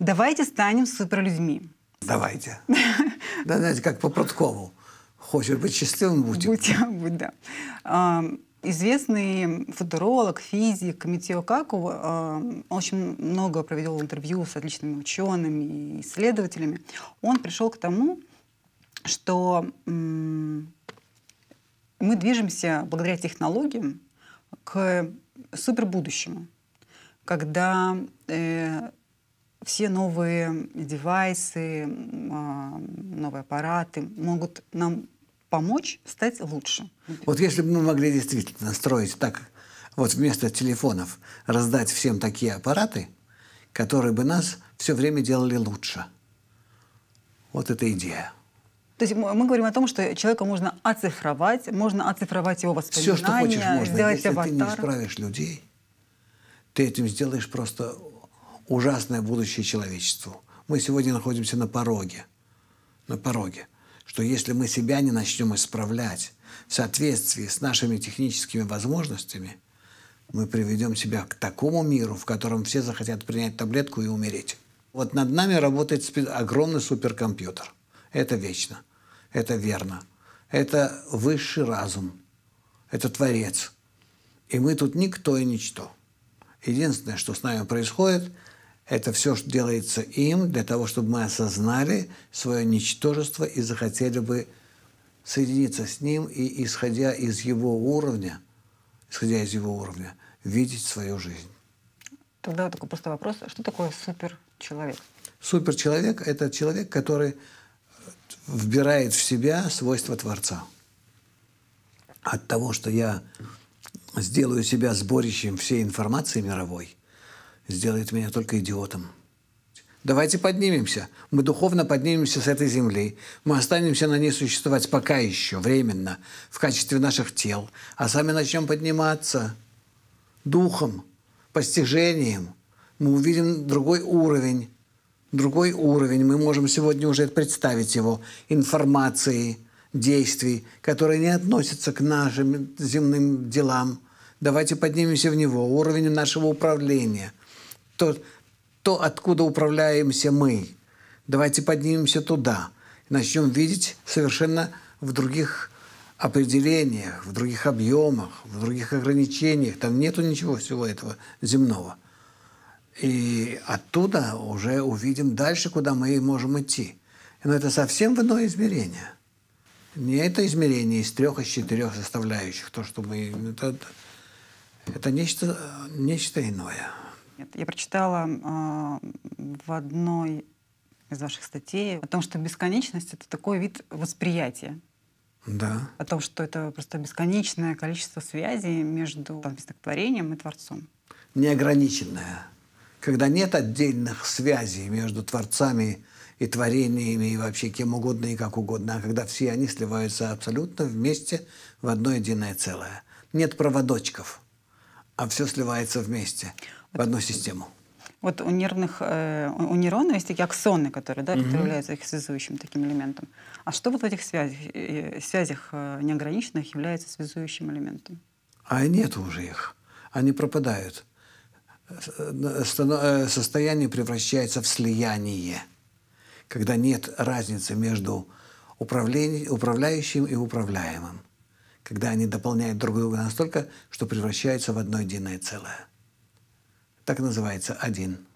Давайте станем суперлюдьми. Давайте. Да, знаете, как по Проткову. Хочешь быть счастливым, будь. Будь, будь, да. Известный футуролог, физик Митио Каку э, очень много провел интервью с отличными учеными и исследователями. Он пришел к тому, что э, мы движемся благодаря технологиям к супербудущему, когда э, все новые девайсы, а, новые аппараты могут нам помочь стать лучше. Вот если бы мы могли действительно строить так, вот вместо телефонов раздать всем такие аппараты, которые бы нас все время делали лучше. Вот эта идея. То есть мы говорим о том, что человека можно оцифровать, можно оцифровать его воспоминания, Все, что хочешь, можно. сделать Если аватар. ты не исправишь людей, ты этим сделаешь просто ужасное будущее человечеству. Мы сегодня находимся на пороге. На пороге. Что если мы себя не начнем исправлять в соответствии с нашими техническими возможностями, мы приведем себя к такому миру, в котором все захотят принять таблетку и умереть. Вот над нами работает огромный суперкомпьютер. Это вечно. Это верно. Это высший разум. Это Творец. И мы тут никто и ничто. Единственное, что с нами происходит – это все, что делается им, для того, чтобы мы осознали свое ничтожество и захотели бы соединиться с ним и, исходя из его уровня, исходя из его уровня, видеть свою жизнь. Тогда такой простой вопрос. Что такое суперчеловек? Суперчеловек – это человек, который вбирает в себя свойства Творца. От того, что я сделаю себя сборищем всей информации мировой – сделает меня только идиотом. Давайте поднимемся. Мы духовно поднимемся с этой земли. Мы останемся на ней существовать пока еще, временно, в качестве наших тел. А сами начнем подниматься духом, постижением. Мы увидим другой уровень. Другой уровень. Мы можем сегодня уже представить его информацией, действий, которые не относятся к нашим земным делам. Давайте поднимемся в него, уровень нашего управления – то, то, откуда управляемся мы. Давайте поднимемся туда начнем видеть совершенно в других определениях, в других объемах, в других ограничениях. Там нету ничего всего этого земного. И оттуда уже увидим дальше, куда мы можем идти. Но это совсем в иное измерение. Не это измерение из трех, из четырех составляющих, то, что мы... Это, это нечто, нечто иное нет. Я прочитала э, в одной из ваших статей о том, что бесконечность — это такой вид восприятия. Да. О том, что это просто бесконечное количество связей между творением и Творцом. Неограниченное. Когда нет отдельных связей между Творцами и творениями, и вообще кем угодно и как угодно, а когда все они сливаются абсолютно вместе в одно единое целое. Нет проводочков, а все сливается вместе в одну систему. Вот у нервных, э, у нейронов есть такие аксоны, которые, да, которые являются их связующим таким элементом. А что вот в этих связях, э, э, связях неограниченных является связующим элементом? А нет уже их. Они пропадают. Состояние превращается в слияние, когда нет разницы между управляющим и управляемым, когда они дополняют друг друга настолько, что превращаются в одно единое целое. Так называется один